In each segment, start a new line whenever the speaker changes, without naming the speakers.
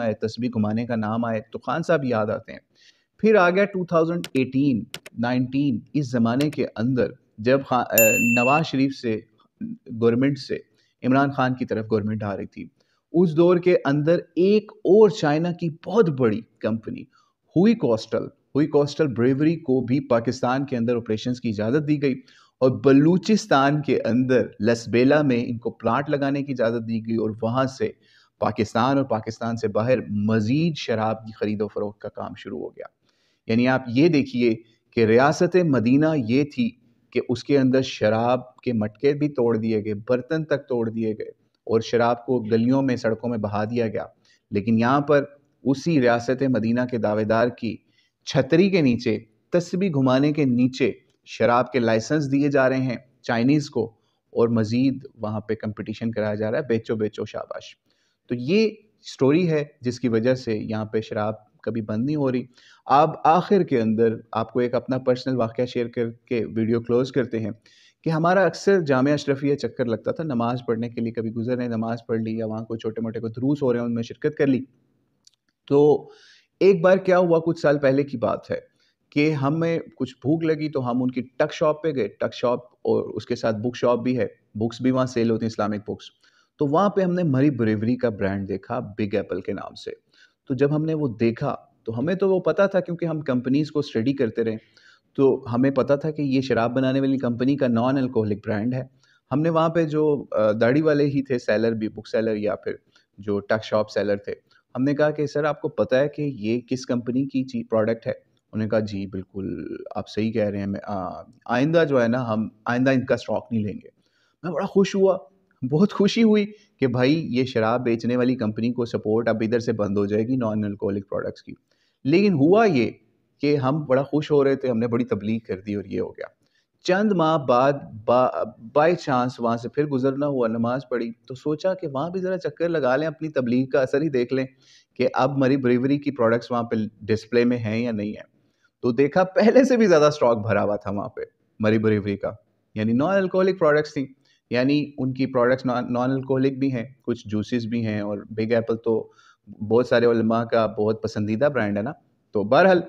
आए तस्वीर घुमाने का नाम आए तो खान साहब याद आते हैं फिर आ गया 2018 19 इस ज़माने के अंदर जब नवाज शरीफ से गवर्नमेंट से इमरान खान की तरफ गवर्नमेंट आ रही थी उस दौर के अंदर एक और चाइना की बहुत बड़ी कंपनी हुई कोस्टल हुई कोस्टल ब्रेवरी को भी पाकिस्तान के अंदर ऑपरेशन की इजाज़त दी गई और बलूचिस्तान के अंदर लसबेला में इनको प्लांट लगाने की इजाज़त दी गई और वहाँ से पाकिस्तान और पाकिस्तान से बाहर मज़ीद शराब की ख़रीदो फरोख्त का काम शुरू हो गया यानी आप ये देखिए कि रियासत मदीना ये थी कि उसके अंदर शराब के मटके भी तोड़ दिए गए बर्तन तक तोड़ दिए गए और शराब को गलियों में सड़कों में बहा दिया गया लेकिन यहाँ पर उसी रियासत मदीना के दावेदार की छतरी के नीचे तस्बी घुमाने के नीचे शराब के लाइसेंस दिए जा रहे हैं चाइनीज़ को और मज़ीद वहाँ पे कंपटीशन कराया जा रहा है बेचो बेचो शाबाश तो ये स्टोरी है जिसकी वजह से यहाँ पे शराब कभी बंद नहीं हो रही आप आखिर के अंदर आपको एक अपना पर्सनल वाक़ शेयर करके वीडियो क्लोज करते हैं कि हमारा अक्सर जाम अशरफिया चक्कर लगता था नमाज़ पढ़ने के लिए कभी गुजर रहे नमाज़ पढ़ ली या वहाँ कोई छोटे मोटे को दुरूस हो रहे हैं उनमें शिरकत कर ली तो एक बार क्या हुआ कुछ साल पहले की बात है कि हमें कुछ भूख लगी तो हम उनकी टक शॉप पे गए टक शॉप और उसके साथ बुक शॉप भी है बुक्स भी वहाँ सेल होती हैं इस्लामिक बुक्स तो वहाँ पे हमने मरी ब्रेवरी का ब्रांड देखा बिग एप्पल के नाम से तो जब हमने वो देखा तो हमें तो वो पता था क्योंकि हम कंपनीज़ को स्टडी करते रहे तो हमें पता था कि ये शराब बनाने वाली कंपनी का नॉन अल्कोहलिक ब्रांड है हमने वहाँ पे जो दाढ़ी वाले ही थे सेलर भी बुक सेलर या फिर जो टक शॉप सेलर थे हमने कहा कि सर आपको पता है कि ये किस कंपनी की चीज प्रोडक्ट है उन्होंने कहा जी बिल्कुल आप सही कह रहे हैं मैं आइंदा जो है ना हम आइंदा इनका स्टॉक नहीं लेंगे मैं बड़ा खुश हुआ बहुत खुशी हुई कि भाई ये शराब बेचने वाली कंपनी को सपोर्ट अब इधर से बंद हो जाएगी नॉन अल्कोहलिक प्रोडक्ट्स की लेकिन हुआ ये कि हम बड़ा खुश हो रहे थे हमने बड़ी तबलीग कर दी और ये हो गया चंद माह बाद बाय चांस वहाँ से फिर गुजरना हुआ नमाज पढ़ी तो सोचा कि वहाँ भी ज़रा चक्कर लगा लें अपनी तबलीग का असर ही देख लें कि अब मरी ब्रेवरी की प्रोडक्ट्स वहाँ पर डिस्प्ले में हैं या नहीं है तो देखा पहले से भी ज़्यादा स्टॉक भरा हुआ था वहाँ पर मरी ब्रेवरी का यानी नॉन अल्कोहलिक प्रोडक्ट्स थी यानी उनकी प्रोडक्ट्स नॉन अल्कोहलिक भी हैं कुछ जूसेस भी हैं और बिग एप्पल तो बहुत सारे उलमा का बहुत पसंदीदा ब्रांड है ना तो बहरहाल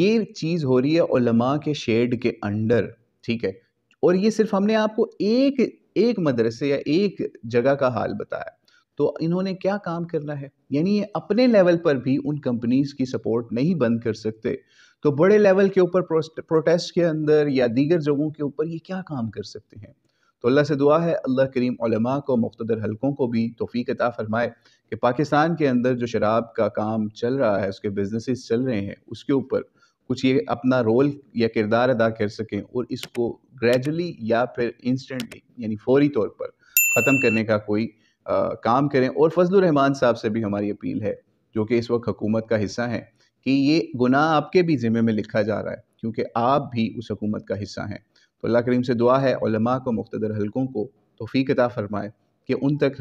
ये चीज़ हो रही है उलमा के शेड के अंडर ठीक है और ये सिर्फ हमने आपको एक एक मदरसे या एक जगह का हाल बताया तो इन्होंने क्या काम करना है यानी ये अपने लेवल पर भी उन कंपनीज की सपोर्ट नहीं बंद कर सकते तो बड़े लेवल के ऊपर प्रोटेस्ट के अंदर या दीगर जगहों के ऊपर ये क्या काम कर सकते हैं तो अल्लाह से दुआ है अल्लाह करीम को मुख्तर हलकों को भी तोफ़ी अता फ़रमाए कि पाकिस्तान के अंदर जो शराब का काम चल रहा है उसके बिजनेसिस चल रहे हैं उसके ऊपर कुछ ये अपना रोल या किरदार अदा कर सकें और इसको ग्रेजुअली या फिर इंस्टेंटली यानी फौरी तौर पर ख़त्म करने का कोई आ, काम करें और फजल रहमान साहब से भी हमारी अपील है जो कि इस वक्त हुकूमत का हिस्सा है कि ये गुनाह आपके भी ज़िम्मे में लिखा जा रहा है क्योंकि आप भी उस हुकूमत का हिस्सा हैं तो अल्लाह करीम से दुआ है उलमा को मुख्तर हलकों को तोफ़ी कता फ़रमाए कि उन तक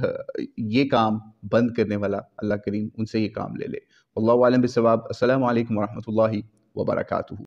ये काम बंद करने वाला अल्लाह करीम उनसे ये काम ले लें अल्लाह आलम असल वरहमल वर्का